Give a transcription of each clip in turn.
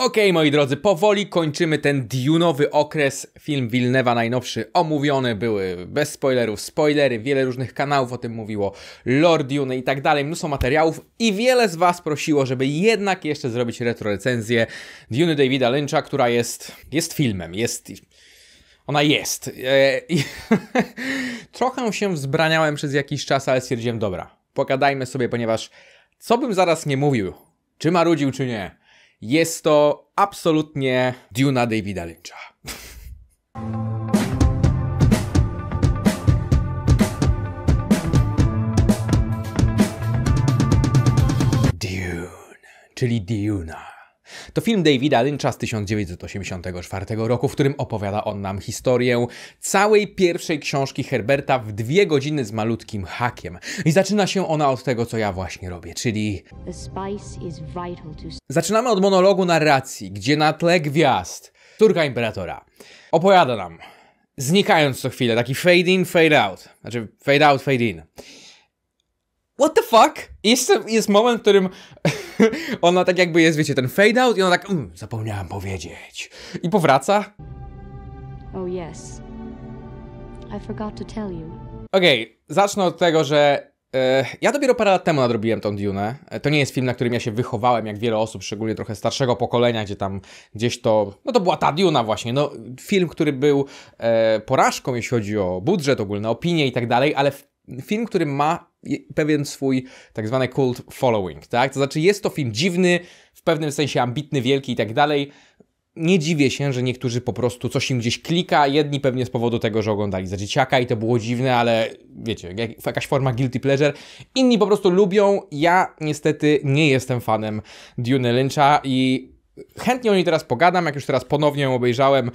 Okej, okay, moi drodzy, powoli kończymy ten Dune'owy okres. Film Wilnewa najnowszy omówiony, były bez spoilerów, spoilery, wiele różnych kanałów o tym mówiło, Lord Dune i tak dalej, mnóstwo materiałów i wiele z Was prosiło, żeby jednak jeszcze zrobić retrorecenzję Dune'y Davida Lynch'a, która jest, jest filmem, jest... Ona jest. Eee, trochę się wzbraniałem przez jakiś czas, ale stwierdziłem, dobra, pogadajmy sobie, ponieważ co bym zaraz nie mówił, czy marudził, czy nie jest to absolutnie Duna Davida Lynch'a. Dune, czyli Duna. To film Davida Lynch'a z 1984 roku, w którym opowiada on nam historię całej pierwszej książki Herberta w dwie godziny z malutkim hakiem. I zaczyna się ona od tego, co ja właśnie robię, czyli... Zaczynamy od monologu narracji, gdzie na tle gwiazd córka imperatora opowiada nam, znikając co chwilę, taki fade in, fade out, znaczy fade out, fade in What the fuck? Jeszcze jest moment, w którym ona tak jakby jest, wiecie, ten fade out i ona tak, mm, zapomniałam powiedzieć. I powraca. Oh yes. I forgot to tell you. Okej, okay, zacznę od tego, że e, ja dopiero parę lat temu nadrobiłem tą Dune. E, to nie jest film, na którym ja się wychowałem, jak wiele osób, szczególnie trochę starszego pokolenia, gdzie tam gdzieś to, no to była ta Duna właśnie, no film, który był e, porażką, jeśli chodzi o budżet, ogólne opinie i tak dalej, ale film, który ma pewien swój tak zwany cult following, tak? To znaczy jest to film dziwny, w pewnym sensie ambitny, wielki i tak dalej. Nie dziwię się, że niektórzy po prostu coś im gdzieś klika, jedni pewnie z powodu tego, że oglądali za dzieciaka i to było dziwne, ale wiecie, jak, jakaś forma guilty pleasure. Inni po prostu lubią, ja niestety nie jestem fanem Dune Lynch'a i chętnie o niej teraz pogadam, jak już teraz ponownie ją obejrzałem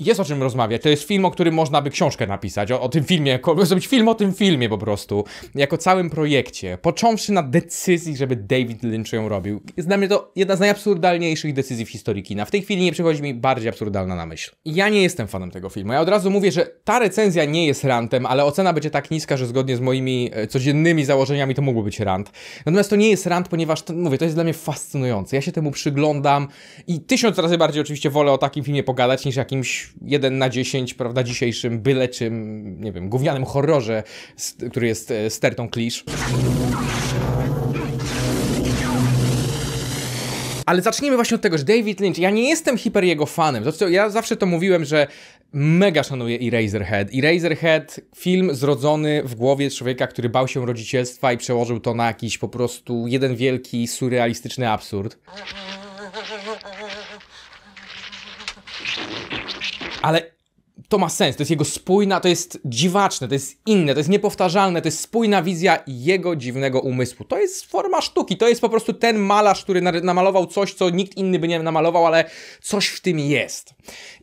jest o czym rozmawiać. To jest film, o którym można by książkę napisać, o, o tym filmie, zrobić film o tym filmie po prostu, jako całym projekcie. Począwszy na decyzji, żeby David Lynch ją robił. Jest dla mnie to jedna z najabsurdalniejszych decyzji w historii kina. W tej chwili nie przychodzi mi bardziej absurdalna na myśl. Ja nie jestem fanem tego filmu. Ja od razu mówię, że ta recenzja nie jest rantem, ale ocena będzie tak niska, że zgodnie z moimi e, codziennymi założeniami to mógłby być rant. Natomiast to nie jest rant, ponieważ, to, mówię, to jest dla mnie fascynujące. Ja się temu przyglądam i tysiąc razy bardziej oczywiście wolę o takim filmie pogadać niż jakimś 1 na 10, prawda, dzisiejszym byle czym, nie wiem, gównianym horrorze, który jest e, stertą klisz. Ale zacznijmy właśnie od tego, że David Lynch, ja nie jestem hiper jego fanem. Ja zawsze to mówiłem, że mega szanuję Eraserhead. Eraserhead, film zrodzony w głowie człowieka, który bał się rodzicielstwa i przełożył to na jakiś po prostu jeden wielki, surrealistyczny absurd. ale to ma sens, to jest jego spójna, to jest dziwaczne, to jest inne, to jest niepowtarzalne, to jest spójna wizja jego dziwnego umysłu. To jest forma sztuki, to jest po prostu ten malarz, który namalował coś, co nikt inny by nie namalował, ale coś w tym jest.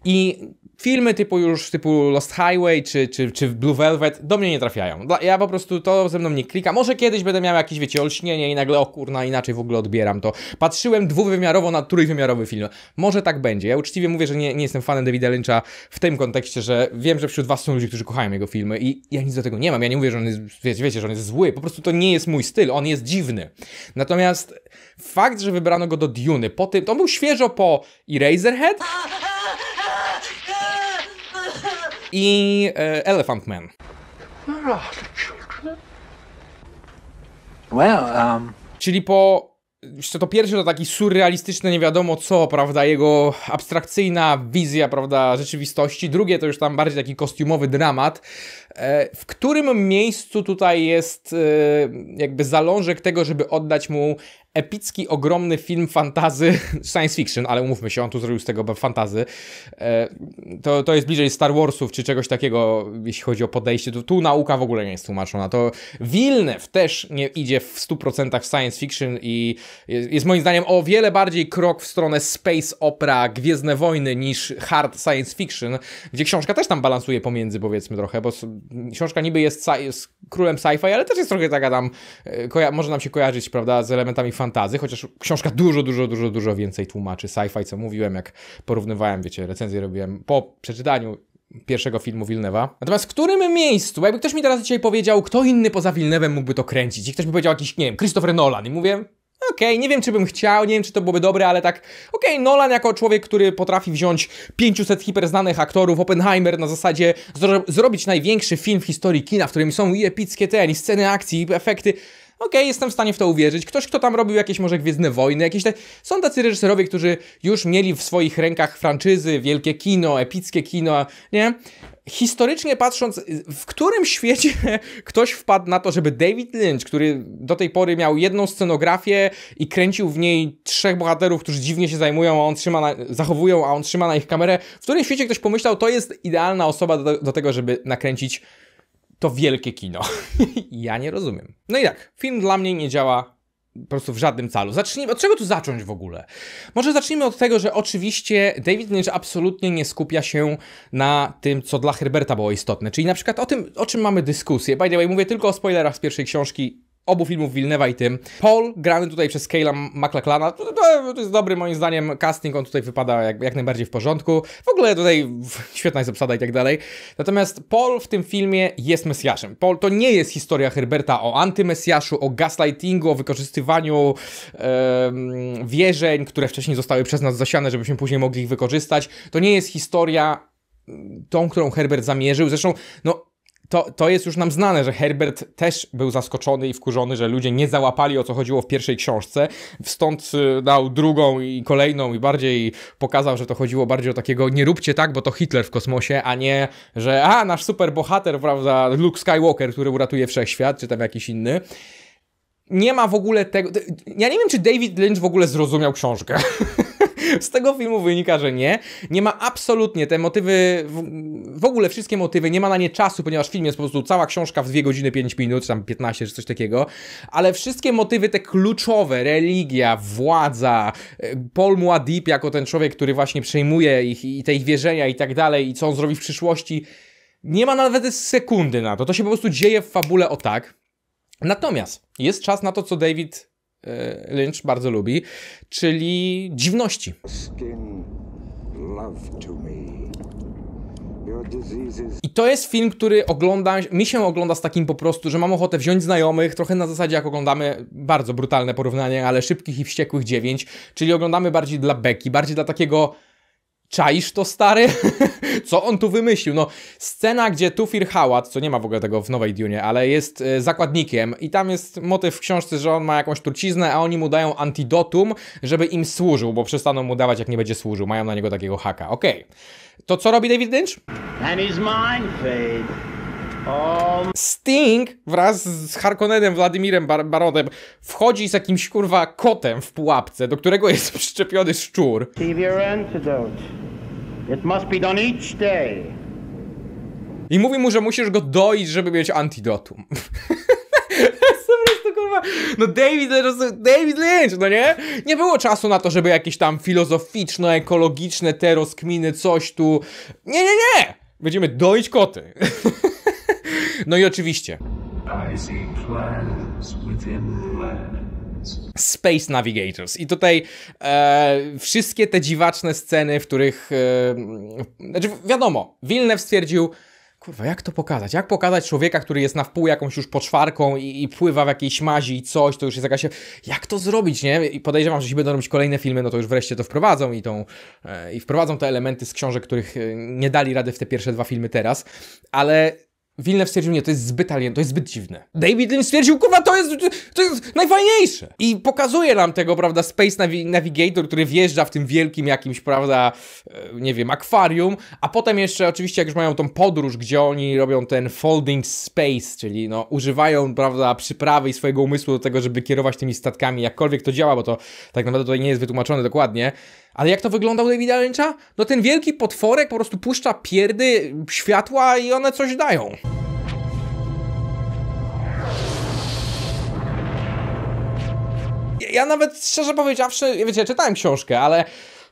I filmy typu już, typu Lost Highway czy, czy, czy Blue Velvet do mnie nie trafiają. Ja po prostu to ze mną nie klika. Może kiedyś będę miał jakieś, wiecie, olśnienie i nagle, o kurna, inaczej w ogóle odbieram to. Patrzyłem dwuwymiarowo na trójwymiarowy film. Może tak będzie. Ja uczciwie mówię, że nie, nie jestem fanem Davida Lyncha w tym kontekście, że wiem, że wśród was są ludzie, którzy kochają jego filmy i ja nic do tego nie mam. Ja nie mówię, że on jest, wiecie, wiecie, że on jest zły. Po prostu to nie jest mój styl. On jest dziwny. Natomiast fakt, że wybrano go do Dune po tym, to był świeżo po Eraserhead i e, Elephant Man. Well, um... Czyli po jeszcze to pierwsze to taki surrealistyczne, nie wiadomo co, prawda, jego abstrakcyjna wizja, prawda, rzeczywistości. Drugie to już tam bardziej taki kostiumowy dramat. E, w którym miejscu tutaj jest e, jakby zalążek tego, żeby oddać mu epicki, ogromny film fantazy, science fiction, ale umówmy się, on tu zrobił z tego fantazy. E, to, to jest bliżej Star Warsów czy czegoś takiego, jeśli chodzi o podejście. Tu, tu nauka w ogóle nie jest tłumaczona. To Wilnew też nie idzie w 100% w science fiction i jest, jest moim zdaniem o wiele bardziej krok w stronę space opera, Gwiezdne Wojny niż hard science fiction, gdzie książka też tam balansuje pomiędzy powiedzmy trochę, bo książka niby jest, jest królem sci-fi, ale też jest trochę taka tam, e, może nam się kojarzyć, prawda, z elementami fantazy fantazy, chociaż książka dużo, dużo, dużo, dużo więcej tłumaczy sci-fi, co mówiłem, jak porównywałem, wiecie, recenzję robiłem po przeczytaniu pierwszego filmu Wilnewa. Natomiast w którym miejscu, jakby ktoś mi teraz dzisiaj powiedział, kto inny poza Wilnewem mógłby to kręcić i ktoś by powiedział jakiś, nie wiem, Christopher Nolan i mówię, Okej, okay, nie wiem, czy bym chciał, nie wiem, czy to byłoby dobre, ale tak, okej, okay, Nolan jako człowiek, który potrafi wziąć 500 hiperznanych aktorów, Oppenheimer na zasadzie zro zrobić największy film w historii kina, w którym są i epickie te, i sceny akcji, i efekty. Okej, okay, jestem w stanie w to uwierzyć. Ktoś, kto tam robił jakieś może Gwiezdne Wojny, jakieś te... Są tacy reżyserowie, którzy już mieli w swoich rękach franczyzy, wielkie kino, epickie kino, nie? historycznie patrząc, w którym świecie ktoś wpadł na to, żeby David Lynch, który do tej pory miał jedną scenografię i kręcił w niej trzech bohaterów, którzy dziwnie się zajmują, a on trzyma na, zachowują, a on trzyma na ich kamerę, w którym świecie ktoś pomyślał, to jest idealna osoba do, do tego, żeby nakręcić to wielkie kino. ja nie rozumiem. No i tak, film dla mnie nie działa po prostu w żadnym calu. Zacznijmy, od czego tu zacząć w ogóle? Może zacznijmy od tego, że oczywiście David Lynch absolutnie nie skupia się na tym, co dla Herberta było istotne, czyli na przykład o tym, o czym mamy dyskusję. By the way, mówię tylko o spoilerach z pierwszej książki, obu filmów Wilnewa i tym. Paul, grany tutaj przez Kayla McLachlana, to, to, jest dobry moim zdaniem casting, on tutaj wypada jak, jak najbardziej w porządku. W ogóle tutaj świetna jest obsada i tak dalej. Natomiast Paul w tym filmie jest Mesjaszem. Paul to nie jest historia Herberta o antymesjaszu, o gaslightingu, o wykorzystywaniu e, wierzeń, które wcześniej zostały przez nas zasiane, żebyśmy później mogli ich wykorzystać. To nie jest historia mm, tą, którą Herbert zamierzył. Zresztą, no, to, to jest już nam znane, że Herbert też był zaskoczony i wkurzony, że ludzie nie załapali o co chodziło w pierwszej książce, stąd y, dał drugą i kolejną i bardziej pokazał, że to chodziło bardziej o takiego nie róbcie tak, bo to Hitler w kosmosie, a nie, że a, nasz super bohater, prawda, Luke Skywalker, który uratuje wszechświat, czy tam jakiś inny nie ma w ogóle tego. Ja nie wiem, czy David Lynch w ogóle zrozumiał książkę. Z tego filmu wynika, że nie. Nie ma absolutnie te motywy, w ogóle wszystkie motywy, nie ma na nie czasu, ponieważ film jest po prostu cała książka w 2 godziny 5 minut, czy tam 15 czy coś takiego, ale wszystkie motywy te kluczowe, religia, władza, e, Paul Muad'Dib jako ten człowiek, który właśnie przejmuje ich i te ich wierzenia i tak dalej i co on zrobi w przyszłości, nie ma nawet sekundy na to. To się po prostu dzieje w fabule o tak. Natomiast jest czas na to, co David E, Lynch bardzo lubi, czyli dziwności. I to jest film, który ogląda, mi się ogląda z takim po prostu, że mam ochotę wziąć znajomych, trochę na zasadzie jak oglądamy, bardzo brutalne porównanie, ale Szybkich i Wściekłych 9, czyli oglądamy bardziej dla beki, bardziej dla takiego czaisz to stary? co on tu wymyślił? No, scena, gdzie Tufir Hałat, co nie ma w ogóle tego w nowej Dunie, ale jest y, zakładnikiem i tam jest motyw w książce, że on ma jakąś truciznę, a oni mu dają antidotum, żeby im służył, bo przestaną mu dawać, jak nie będzie służył. Mają na niego takiego haka. Okej. Okay. To co robi David Lynch? And his mind fade. Oh. Sting wraz z Harkonnenem Władimirem Bar Barodem wchodzi z jakimś kurwa kotem w pułapce, do którego jest przyczepiony szczur. Give your antidote. It must be done each day. I mówi mu, że musisz go doić, żeby mieć antidotum. no David no, David Lynch, no nie? Nie było czasu na to, żeby jakieś tam filozoficzno-ekologiczne te rozkminy, coś tu... Nie, nie, nie! Będziemy doić koty. no i oczywiście. I see plans within plans. Space Navigators. I tutaj e, wszystkie te dziwaczne sceny, w których. E, znaczy, wiadomo, Wilnew stwierdził. Kurwa, jak to pokazać? Jak pokazać człowieka, który jest na wpół jakąś już poczwarką i, i, pływa w jakiejś mazi i coś, to już jest jakaś... Jak to zrobić, nie? I podejrzewam, że jeśli będą robić kolejne filmy, no to już wreszcie to wprowadzą i tą... E, i wprowadzą te elementy z książek, których e, nie dali rady w te pierwsze dwa filmy teraz, ale Wilnew stwierdził, nie, to jest zbyt alien, to jest zbyt dziwne. David Lynch stwierdził, kurwa, to jest, to jest najfajniejsze. I pokazuje nam tego, prawda, Space Navi Navigator, który wjeżdża w tym wielkim jakimś, prawda, e, nie wiem, akwarium, a potem jeszcze oczywiście, jak już mają tą podróż, gdzie oni robią ten folding space, czyli no, używają, prawda, przyprawy i swojego umysłu do tego, żeby kierować tymi statkami, jakkolwiek to działa, bo to tak naprawdę tutaj nie jest wytłumaczone dokładnie, ale jak to wygląda u Davida Lynch'a? No ten wielki potworek po prostu puszcza pierdy, światła i one coś dają. Ja nawet szczerze powiedziawszy, wiecie, czytałem książkę, ale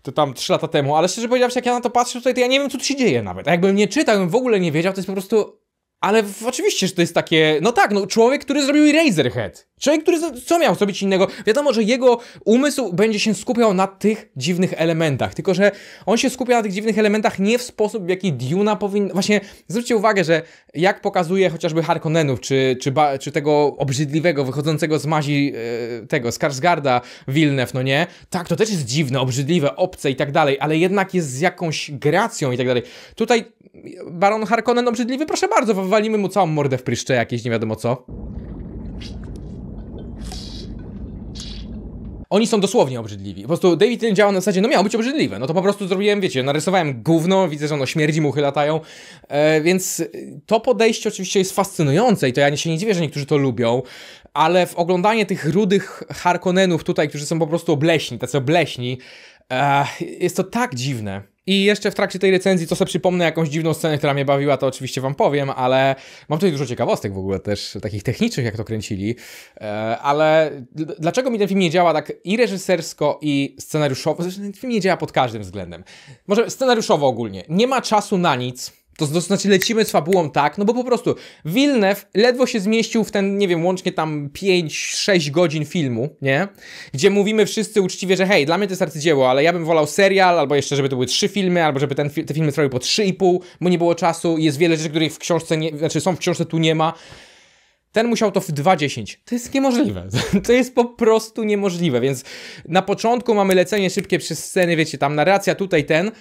to tam 3 lata temu, ale szczerze powiedziawszy, jak ja na to patrzę tutaj, to ja nie wiem, co tu się dzieje nawet. A jakbym nie czytał, bym w ogóle nie wiedział, to jest po prostu ale w, oczywiście, że to jest takie, no tak, no człowiek, który zrobił Razerhead. Człowiek, który co miał zrobić innego? Wiadomo, że jego umysł będzie się skupiał na tych dziwnych elementach. Tylko, że on się skupia na tych dziwnych elementach nie w sposób, w jaki Duna powinna... Właśnie zwróćcie uwagę, że jak pokazuje chociażby Harkonnenów, czy, czy, czy tego obrzydliwego, wychodzącego z mazi e, tego, Skarsgarda Wilnew, no nie? Tak, to też jest dziwne, obrzydliwe, obce i tak dalej, ale jednak jest z jakąś gracją i tak dalej. Tutaj mm, Baron Harkonnen obrzydliwy, proszę bardzo, walimy mu całą mordę w pryszcze jakieś, nie wiadomo co. Oni są dosłownie obrzydliwi. Po prostu David ten działa na zasadzie, no miało być obrzydliwe. No to po prostu zrobiłem, wiecie, narysowałem gówno, widzę, że ono śmierdzi, muchy latają. E, więc to podejście oczywiście jest fascynujące i to ja się nie dziwię, że niektórzy to lubią, ale w oglądanie tych rudych Harkonnenów tutaj, którzy są po prostu obleśni, tacy obleśni, e, jest to tak dziwne. I jeszcze w trakcie tej recenzji, co sobie przypomnę, jakąś dziwną scenę, która mnie bawiła, to oczywiście wam powiem, ale mam tutaj dużo ciekawostek w ogóle też, takich technicznych, jak to kręcili, e, ale dlaczego mi ten film nie działa tak i reżysersko, i scenariuszowo? Zresztą ten film nie działa pod każdym względem. Może scenariuszowo ogólnie. Nie ma czasu na nic, to, znaczy lecimy z fabułą tak, no bo po prostu Wilnew ledwo się zmieścił w ten, nie wiem, łącznie tam 5-6 godzin filmu, nie? Gdzie mówimy wszyscy uczciwie, że hej, dla mnie to jest arcydzieło, ale ja bym wolał serial, albo jeszcze, żeby to były trzy filmy, albo żeby ten, te filmy trwały po 3,5, bo nie było czasu jest wiele rzeczy, których w książce, nie, znaczy są w książce, tu nie ma. Ten musiał to w 2.10. To jest niemożliwe. To jest po prostu niemożliwe, więc na początku mamy lecenie szybkie przez sceny, wiecie, tam narracja, tutaj ten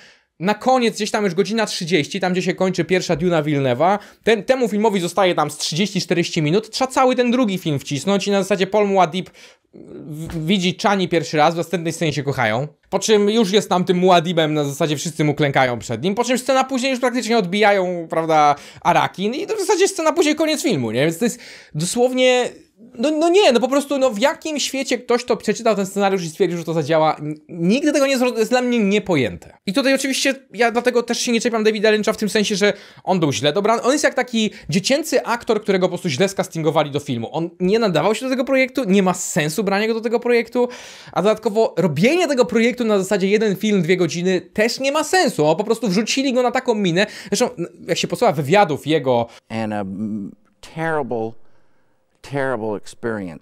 na koniec, gdzieś tam już godzina 30, tam gdzie się kończy pierwsza Duna Wilnewa, ten, temu filmowi zostaje tam z 30-40 minut, trzeba cały ten drugi film wcisnąć i na zasadzie Paul Muad'Dib widzi Chani pierwszy raz, w następnej scenie się kochają, po czym już jest tam tym Muadibem, na zasadzie wszyscy mu klękają przed nim, po czym scena później już praktycznie odbijają, prawda, Arakin i w zasadzie scena później koniec filmu, nie? Więc to jest dosłownie no, no nie, no po prostu no w jakim świecie ktoś to przeczytał ten scenariusz i stwierdził, że to zadziała? Nigdy tego nie jest dla mnie niepojęte. I tutaj oczywiście ja dlatego też się nie czepiam Davida Lynch'a w tym sensie, że on był źle dobrany. On jest jak taki dziecięcy aktor, którego po prostu źle skastingowali do filmu. On nie nadawał się do tego projektu, nie ma sensu brania go do tego projektu, a dodatkowo robienie tego projektu na zasadzie jeden film, dwie godziny też nie ma sensu. O, po prostu wrzucili go na taką minę. Zresztą jak się posłucha wywiadów jego... And a terrible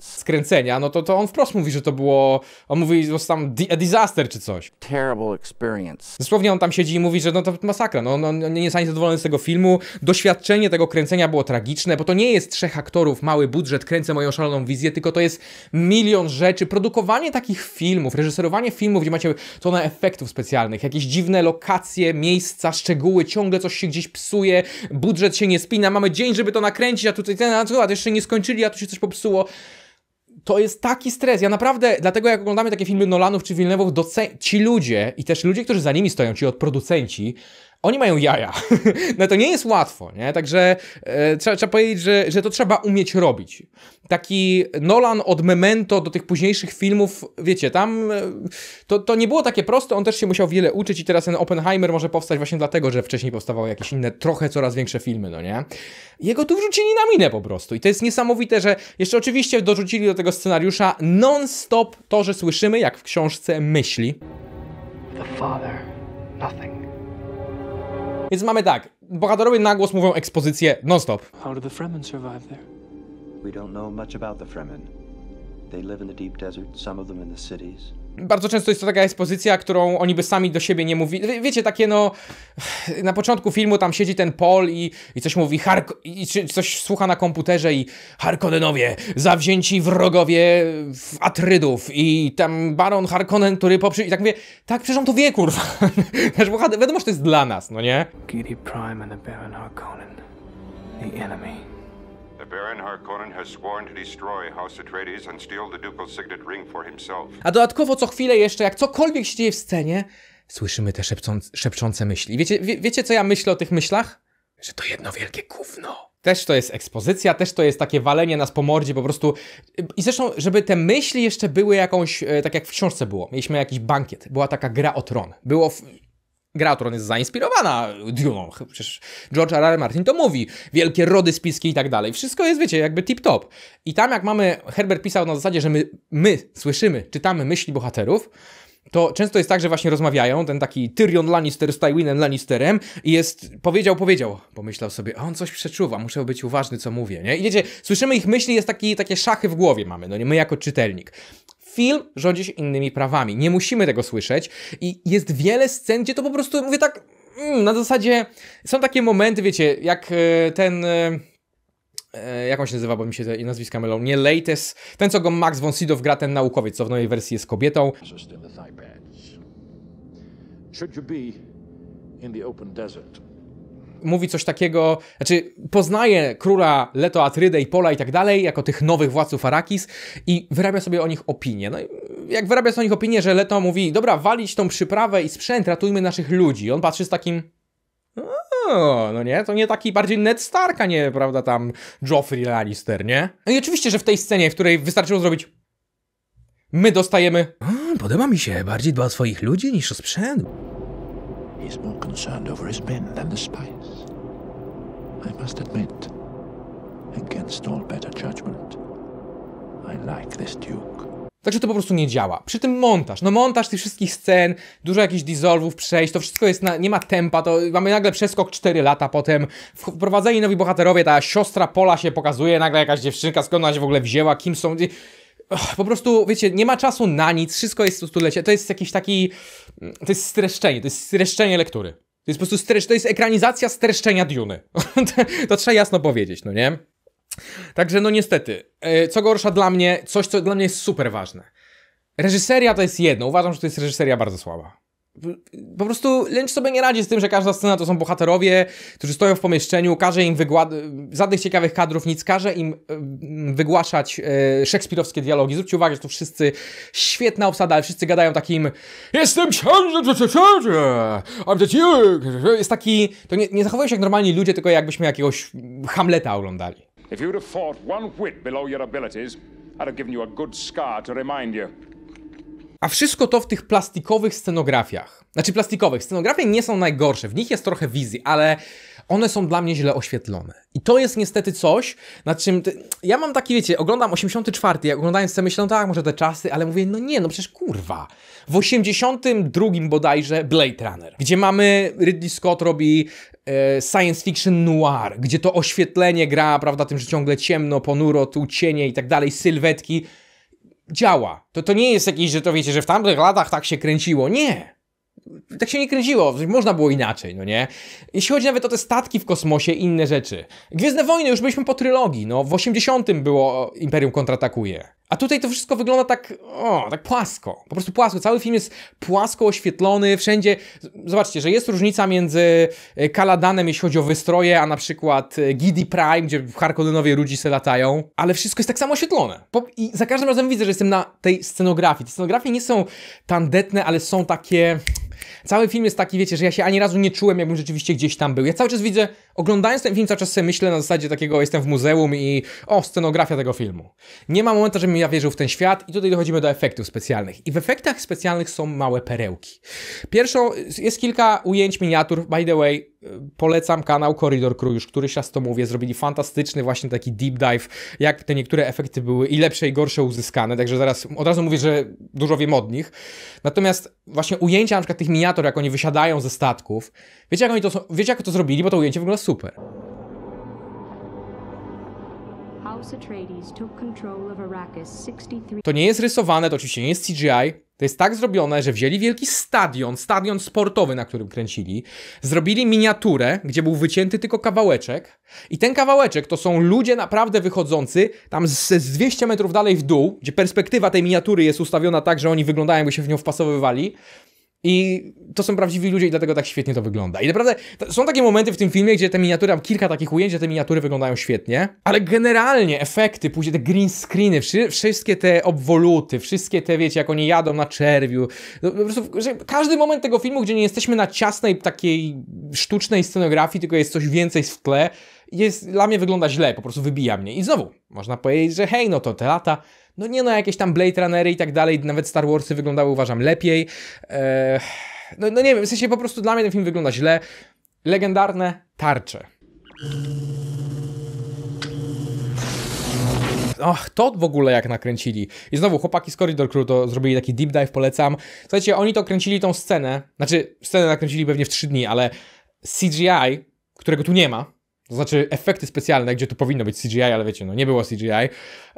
Skręcenia, no to, to on wprost mówi, że to było. On mówi, że tam di a disaster czy coś. Terrible experience. Dosłownie on tam siedzi i mówi, że no to masakra. No, on, no, no, nie jest ani zadowolony z tego filmu. Doświadczenie tego kręcenia było tragiczne, bo to nie jest trzech aktorów, mały budżet, kręcę moją szaloną wizję, tylko to jest milion rzeczy. Produkowanie takich filmów, reżyserowanie filmów, gdzie macie tonę efektów specjalnych, jakieś dziwne lokacje, miejsca, szczegóły, ciągle coś się gdzieś psuje, budżet się nie spina, mamy dzień, żeby to nakręcić, a tutaj ten, a to jeszcze nie skończyli, a tu się coś popsuło. To jest taki stres. Ja naprawdę, dlatego jak oglądamy takie filmy Nolanów czy Wilnewów, ci ludzie i też ludzie, którzy za nimi stoją, czyli od producenci, oni mają jaja. no to nie jest łatwo, nie? Także e, trzeba, trzeba powiedzieć, że, że to trzeba umieć robić. Taki Nolan od Memento do tych późniejszych filmów, wiecie, tam e, to, to nie było takie proste, on też się musiał wiele uczyć i teraz ten Oppenheimer może powstać właśnie dlatego, że wcześniej powstawały jakieś inne, trochę coraz większe filmy, no nie? Jego tu wrzucili na minę po prostu i to jest niesamowite, że jeszcze oczywiście dorzucili do tego scenariusza non-stop to, że słyszymy, jak w książce myśli. The father, nothing. Więc mamy tak, bohaterowie na głos mówią ekspozycję non-stop. How do the Fremen survive there? We don't know much about the Fremen. They live in the deep desert, some of them in the cities bardzo często jest to taka ekspozycja, którą oni by sami do siebie nie mówili. Wie, wiecie, takie no, na początku filmu tam siedzi ten Paul i, i coś mówi, Hark, i coś słucha na komputerze i Harkonnenowie, zawzięci wrogowie Atrydów i tam Baron Harkonnen, który poprzy... I tak mówię, tak, przecież on to wie, kurwa. wiadomo, że to jest dla nas, no nie? Gidi Prime and the Baron Harkonnen, the enemy. Baron Harkonnen has sworn to destroy House Atreides and steal the ducal signet ring for himself. A dodatkowo co chwilę jeszcze, jak cokolwiek się dzieje w scenie, słyszymy te szepcąc, szepczące myśli. Wiecie, wie, wiecie, co ja myślę o tych myślach? Że to jedno wielkie gówno. Też to jest ekspozycja, też to jest takie walenie nas po mordzie, po prostu. Y, I zresztą, żeby te myśli jeszcze były jakąś, e, tak jak w książce było. Mieliśmy jakiś bankiet, była taka gra o tron. Było w Gra Tron jest zainspirowana Dune'ą, przecież George R. Martin to mówi, wielkie rody spiskie i tak dalej, wszystko jest, wiecie, jakby tip-top. I tam jak mamy, Herbert pisał na zasadzie, że my, my słyszymy, czytamy myśli bohaterów, to często jest tak, że właśnie rozmawiają, ten taki Tyrion Lannister z Tywinem Lannisterem i jest, powiedział, powiedział, pomyślał sobie, on coś przeczuwa, muszę być uważny, co mówię, nie? I wiecie, słyszymy ich myśli, jest taki, takie szachy w głowie mamy, no nie, my jako czytelnik film rządzi się innymi prawami. Nie musimy tego słyszeć i jest wiele scen, gdzie to po prostu mówię tak mm, na zasadzie są takie momenty, wiecie, jak e, ten e, e, jak on się nazywa, bo mi się te nazwiska mylą, nie Leites, ten co go Max von Sydow gra, ten naukowiec, co w nowej wersji jest kobietą. Should you be in the open desert? mówi coś takiego, znaczy poznaje króla Leto Atrydę i Pola i tak dalej, jako tych nowych władców Arakis i wyrabia sobie o nich opinię. No jak wyrabia sobie o nich opinię, że Leto mówi, dobra, walić tą przyprawę i sprzęt, ratujmy naszych ludzi. On patrzy z takim... no nie? To nie taki bardziej Ned Starka, nie, prawda, tam Joffrey Lannister, nie? No i oczywiście, że w tej scenie, w której wystarczyło zrobić my dostajemy... podoba mi się, bardziej dba o swoich ludzi niż o sprzęt. He's more concerned over his men than the spies. I must admit, against all better judgment, I like this Duke. Także to po prostu nie działa. Przy tym montaż. No montaż tych wszystkich scen, dużo jakichś dissolwów, przejść, to wszystko jest, na, nie ma tempa, to mamy nagle przeskok 4 lata potem, wprowadzeni nowi bohaterowie, ta siostra Pola się pokazuje, nagle jakaś dziewczynka, skąd ona się w ogóle wzięła, kim są po prostu, wiecie, nie ma czasu na nic, wszystko jest w stulecie. To jest jakiś taki, to jest streszczenie, to jest streszczenie lektury. To jest po prostu stresz, to jest ekranizacja streszczenia Duny. to, to trzeba jasno powiedzieć, no nie? Także no niestety, e, co gorsza dla mnie, coś co dla mnie jest super ważne. Reżyseria to jest jedno, uważam, że to jest reżyseria bardzo słaba. Po prostu Lynch sobie nie radzi z tym, że każda scena to są bohaterowie, którzy stoją w pomieszczeniu, każe im wygładać, żadnych ciekawych kadrów, nic, każe im wygłaszać e, szekspirowskie dialogi. Zwróćcie uwagę, że to wszyscy świetna obsada, ale wszyscy gadają takim Jestem księżem, jest taki, to nie, nie zachowują się jak normalni ludzie, tylko jakbyśmy jakiegoś Hamleta oglądali. If you'd have fought one whit below your abilities, I'd have given you a good scar to remind you. A wszystko to w tych plastikowych scenografiach. Znaczy plastikowych. Scenografie nie są najgorsze, w nich jest trochę wizji, ale one są dla mnie źle oświetlone. I to jest niestety coś, na czym... Ty... Ja mam taki, wiecie, oglądam 84, jak oglądając te myślę, no tak, może te czasy, ale mówię, no nie, no przecież kurwa. W 82 bodajże Blade Runner, gdzie mamy... Ridley Scott robi e, science fiction noir, gdzie to oświetlenie gra, prawda, tym, że ciągle ciemno, ponuro, tu cienie i tak dalej, sylwetki działa. To, to nie jest jakieś, że to wiecie, że w tamtych latach tak się kręciło. Nie. Tak się nie kręciło, można było inaczej, no nie? Jeśli chodzi nawet o te statki w kosmosie i inne rzeczy. Gwiezdne Wojny już byliśmy po trylogii, no w 80 było Imperium kontratakuje. A tutaj to wszystko wygląda tak, o, tak płasko. Po prostu płasko. Cały film jest płasko oświetlony, wszędzie. Zobaczcie, że jest różnica między e, Kaladanem, jeśli chodzi o wystroje, a na przykład e, Giddy Prime, gdzie Harkonnenowie ludzi se latają, ale wszystko jest tak samo oświetlone. I za każdym razem widzę, że jestem na tej scenografii. Te scenografie nie są tandetne, ale są takie... Cały film jest taki, wiecie, że ja się ani razu nie czułem, jakbym rzeczywiście gdzieś tam był. Ja cały czas widzę, Oglądając ten film cały czas sobie myślę na zasadzie takiego jestem w muzeum i o, scenografia tego filmu. Nie ma momentu, żebym ja wierzył w ten świat i tutaj dochodzimy do efektów specjalnych. I w efektach specjalnych są małe perełki. Pierwszą, jest kilka ujęć miniatur, by the way, y, polecam kanał Corridor Crew, już któryś raz to mówię, zrobili fantastyczny właśnie taki deep dive, jak te niektóre efekty były i lepsze i gorsze uzyskane, także zaraz od razu mówię, że dużo wiem od nich. Natomiast właśnie ujęcia na przykład tych miniatur, jak oni wysiadają ze statków, wiecie jak oni to, wiecie jak to zrobili, bo to ujęcie wygląda super. To nie jest rysowane, to oczywiście nie jest CGI. To jest tak zrobione, że wzięli wielki stadion, stadion sportowy, na którym kręcili, zrobili miniaturę, gdzie był wycięty tylko kawałeczek i ten kawałeczek to są ludzie naprawdę wychodzący tam z, z 200 metrów dalej w dół, gdzie perspektywa tej miniatury jest ustawiona tak, że oni wyglądają, jakby się w nią wpasowywali i to są prawdziwi ludzie i dlatego tak świetnie to wygląda. I naprawdę są takie momenty w tym filmie, gdzie te miniatury, mam kilka takich ujęć, gdzie te miniatury wyglądają świetnie, ale generalnie efekty, później te green screeny, wszy, wszystkie te obwoluty, wszystkie te, wiecie, jak oni jadą na czerwiu, no, po prostu każdy moment tego filmu, gdzie nie jesteśmy na ciasnej takiej sztucznej scenografii, tylko jest coś więcej w tle, jest, dla mnie wygląda źle, po prostu wybija mnie. I znowu, można powiedzieć, że hej, no to te lata no nie no, jakieś tam Blade Runnery i tak dalej, nawet Star Warsy wyglądały uważam lepiej. Eee, no, no nie wiem, w sensie po prostu dla mnie ten film wygląda źle. Legendarne tarcze. Och, to w ogóle jak nakręcili. I znowu chłopaki z Corridor Crew to zrobili taki deep dive, polecam. Słuchajcie, oni to kręcili tą scenę, znaczy scenę nakręcili pewnie w 3 dni, ale CGI, którego tu nie ma, to znaczy efekty specjalne, gdzie tu powinno być CGI, ale wiecie, no nie było CGI, e,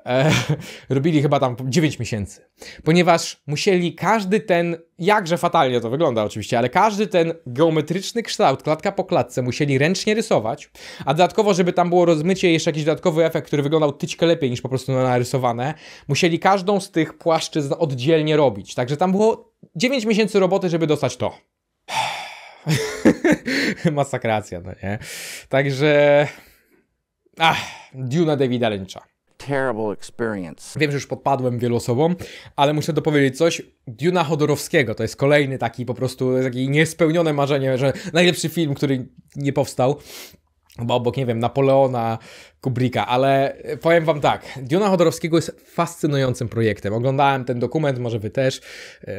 robili chyba tam 9 miesięcy. Ponieważ musieli każdy ten, jakże fatalnie to wygląda oczywiście, ale każdy ten geometryczny kształt, klatka po klatce, musieli ręcznie rysować, a dodatkowo, żeby tam było rozmycie jeszcze jakiś dodatkowy efekt, który wyglądał tyćkę lepiej niż po prostu narysowane, musieli każdą z tych płaszczyzn oddzielnie robić. Także tam było 9 miesięcy roboty, żeby dostać to. Masakracja, no nie? Także... Ach, Duna Davida Lynch'a. Terrible experience. Wiem, że już podpadłem wielu osobom, ale muszę dopowiedzieć coś. Duna Chodorowskiego to jest kolejny taki po prostu taki niespełnione marzenie, że najlepszy film, który nie powstał chyba obok, nie wiem, Napoleona, Kubricka, ale powiem Wam tak, Diona Chodorowskiego jest fascynującym projektem. Oglądałem ten dokument, może Wy też, yy,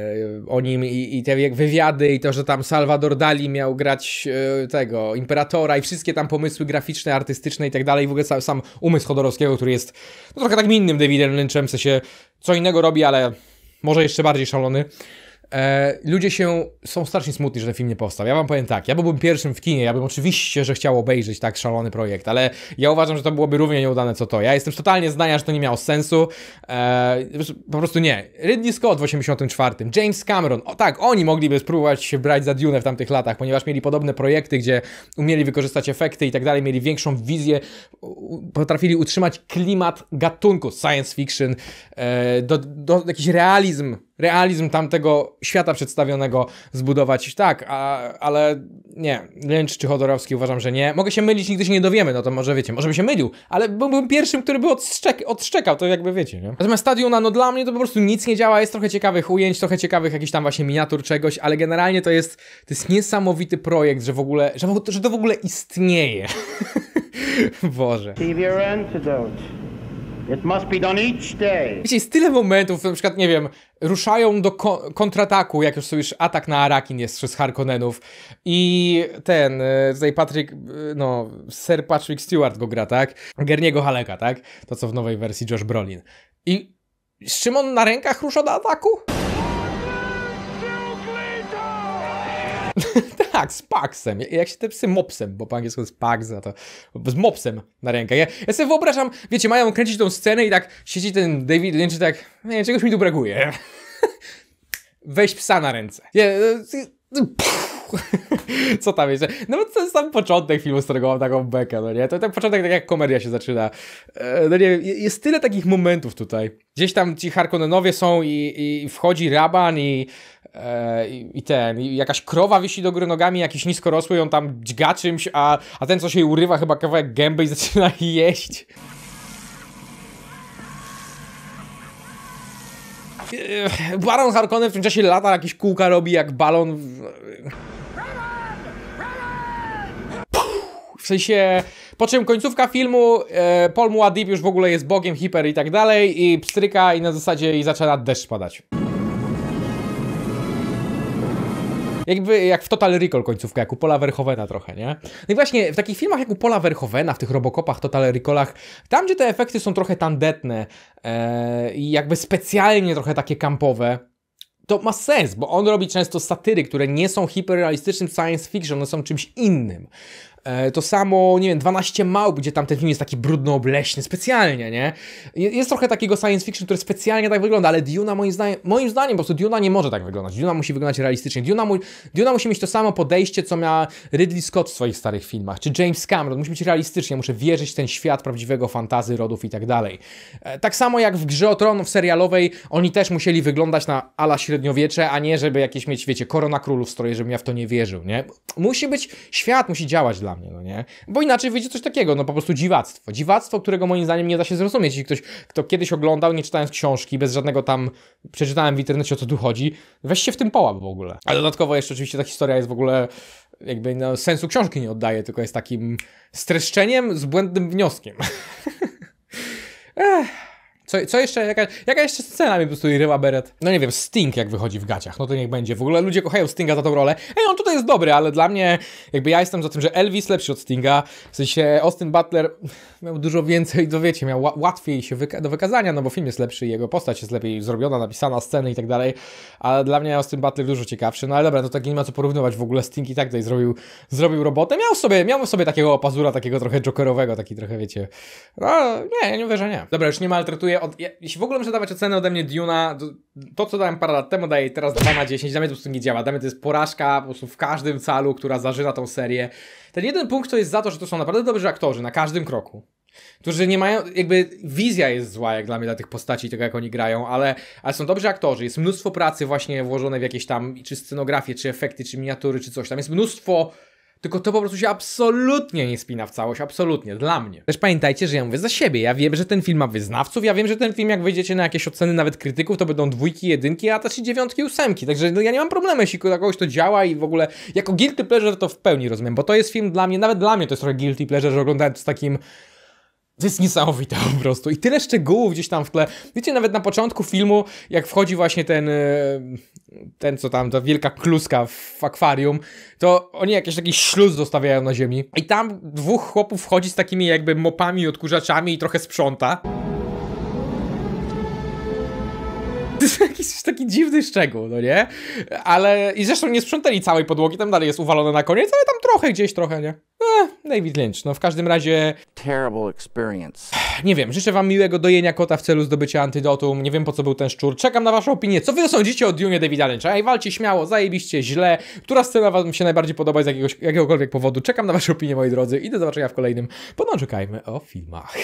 o nim i, i te jak wywiady i to, że tam Salvador Dali miał grać yy, tego, Imperatora i wszystkie tam pomysły graficzne, artystyczne i tak dalej, w ogóle sam umysł Chodorowskiego, który jest no, trochę tak innym Davidem Lynchem, w sensie co innego robi, ale może jeszcze bardziej szalony. E, ludzie się są strasznie smutni, że ten film nie powstał. Ja wam powiem tak, ja byłbym pierwszym w kinie, ja bym oczywiście, że chciał obejrzeć tak szalony projekt, ale ja uważam, że to byłoby równie nieudane co to. Ja jestem totalnie zdania, że to nie miało sensu. E, po prostu nie. Ridley Scott w 84, James Cameron, o tak, oni mogliby spróbować się brać za Dune w tamtych latach, ponieważ mieli podobne projekty, gdzie umieli wykorzystać efekty i tak dalej, mieli większą wizję, potrafili utrzymać klimat gatunku science fiction, e, do, do, jakiś realizm realizm tamtego świata przedstawionego zbudować. Tak, a, ale nie. Lynch czy Chodorowski uważam, że nie. Mogę się mylić, nigdy się nie dowiemy, no to może wiecie, może bym się mylił, ale byłbym pierwszym, który by odszczek odszczekał, to jakby wiecie, nie? Natomiast Stadiona, no dla mnie to po prostu nic nie działa, jest trochę ciekawych ujęć, trochę ciekawych jakichś tam właśnie miniatur czegoś, ale generalnie to jest, to jest niesamowity projekt, że w ogóle, że, że to w ogóle istnieje. Boże. Give your antidote. It must be done each day. Wiecie, jest tyle momentów, na przykład, nie wiem, ruszają do ko kontrataku, jak już sobie atak na Arakin jest przez Harkonnenów i ten, e, tutaj Patrick, e, no, Sir Patrick Stewart go gra, tak? Gerniego Haleka, tak? To co w nowej wersji Josh Brolin. I z czym on na rękach rusza do ataku? tak, z paksem. Jak się te psy mopsem, bo po angielsku jest paks, no to z mopsem na rękę. Ja, ja sobie wyobrażam, wiecie, mają kręcić tą scenę i tak siedzi ten David Lynch tak, nie czegoś mi tu brakuje. Weź psa na ręce. Ja, co tam jest? Nawet no jest sam początek filmu, z którego mam taką bekę, no nie? To ten tak początek, tak jak komedia się zaczyna. E, no nie wiem, jest tyle takich momentów tutaj. Gdzieś tam ci Harkonnenowie są i, i wchodzi Raban i, e, i, i ten, i jakaś krowa wisi do góry nogami, jakiś niskorosły ją tam dźga czymś, a, a ten, co się jej urywa, chyba kawałek gęby i zaczyna jeść. E, Baron Harkonnen w tym czasie lata, jakieś kółka robi jak balon. W sensie, po czym końcówka filmu, e, Paul Muad'Dib już w ogóle jest bogiem, hiper i tak dalej i pstryka i na zasadzie i zaczyna deszcz padać. Jakby jak w Total Recall końcówka, jak u Pola Verhovena trochę, nie? No i właśnie w takich filmach jak u Pola Verhovena, w tych Robocopach, Total Recallach, tam gdzie te efekty są trochę tandetne e, i jakby specjalnie trochę takie kampowe, to ma sens, bo on robi często satyry, które nie są hiperrealistycznym science fiction, one są czymś innym. E, to samo, nie wiem, 12 małp, gdzie tam ten film jest taki brudno-obleśny, specjalnie, nie? Jest trochę takiego science fiction, który specjalnie tak wygląda, ale Duna moim zdaniem, moim zdaniem po prostu Duna nie może tak wyglądać. Duna musi wyglądać realistycznie. Duna, mu, Duna musi mieć to samo podejście, co miał Ridley Scott w swoich starych filmach, czy James Cameron. Musi być realistycznie, muszę wierzyć w ten świat prawdziwego fantazy, rodów i tak dalej. E, tak samo jak w Grze o Tron, w serialowej, oni też musieli wyglądać na ala średniowiecze, a nie żeby jakieś mieć, wiecie, korona królów stroje, żebym ja w to nie wierzył, nie? Musi być, świat musi działać dla mnie, no nie? Bo inaczej wyjdzie coś takiego, no po prostu dziwactwo. Dziwactwo, którego moim zdaniem nie da się zrozumieć. Jeśli ktoś, kto kiedyś oglądał, nie czytając książki, bez żadnego tam, przeczytałem w internecie o co tu chodzi, weź się w tym połap w ogóle. A dodatkowo jeszcze oczywiście ta historia jest w ogóle jakby no, sensu książki nie oddaje, tylko jest takim streszczeniem z błędnym wnioskiem. Ech. Co, co jeszcze, jaka, jaka jeszcze scena mi po prostu rywa beret? No nie wiem, Sting jak wychodzi w gaciach, no to niech będzie. W ogóle ludzie kochają Stinga za tą rolę. Ej, on tutaj jest dobry, ale dla mnie, jakby ja jestem za tym, że Elvis lepszy od Stinga. W sensie Austin Butler miał dużo więcej, do wiecie, miał łatwiej się wyka do wykazania, no bo film jest lepszy, jego postać jest lepiej zrobiona, napisana, sceny i tak dalej. Ale dla mnie Austin Butler dużo ciekawszy. No ale dobra, to tak nie ma co porównywać w ogóle. Sting i tak dalej zrobił, zrobił robotę. Miał sobie, miał sobie takiego pazura, takiego trochę jokerowego, taki trochę, wiecie, no nie, ja nie uważam że nie. Dobra, już nie maltretuję daję, od, ja, jeśli w ogóle muszę dawać ocenę ode mnie Duna, to, to, co dałem parę lat temu daję teraz 2 na 10, dla mnie to po prostu nie działa, dla mnie to jest porażka po prostu w każdym calu, która zażyna tą serię. Ten jeden punkt to jest za to, że to są naprawdę dobrzy aktorzy na każdym kroku którzy nie mają, jakby wizja jest zła jak dla mnie dla tych postaci, tego jak oni grają, ale, ale są dobrzy aktorzy, jest mnóstwo pracy właśnie włożone w jakieś tam, czy scenografię, czy efekty, czy miniatury, czy coś tam, jest mnóstwo tylko to po prostu się absolutnie nie spina w całość, absolutnie, dla mnie. Też pamiętajcie, że ja mówię za siebie, ja wiem, że ten film ma wyznawców, ja wiem, że ten film jak wyjdziecie na jakieś oceny nawet krytyków, to będą dwójki, jedynki, a też i dziewiątki, ósemki, także no, ja nie mam problemu, jeśli dla kogoś to działa i w ogóle jako guilty pleasure to w pełni rozumiem, bo to jest film dla mnie, nawet dla mnie to jest trochę guilty pleasure, że oglądałem to z takim to jest niesamowite po prostu. I tyle szczegółów gdzieś tam w tle. Wiecie, nawet na początku filmu, jak wchodzi właśnie ten, e, ten co tam, ta wielka kluska w akwarium, to oni jakiś taki śluz zostawiają na ziemi. I tam dwóch chłopów wchodzi z takimi jakby mopami, odkurzaczami i trochę sprząta. jest jakiś taki dziwny szczegół, no nie? Ale i zresztą nie sprzątali całej podłogi, tam dalej jest uwalone na koniec, ale tam trochę gdzieś, trochę, nie? David eh, Lynch, no w każdym razie... Terrible experience. Nie wiem, życzę wam miłego dojenia kota w celu zdobycia antidotum, nie wiem po co był ten szczur, czekam na waszą opinię, co wy sądzicie o Dune Davida Lyncha? Ej, walcie śmiało, zajebiście, źle, która scena wam się najbardziej podoba z jakiegoś, jakiegokolwiek powodu, czekam na waszą opinię, moi drodzy i do zobaczenia w kolejnym, ponad o filmach.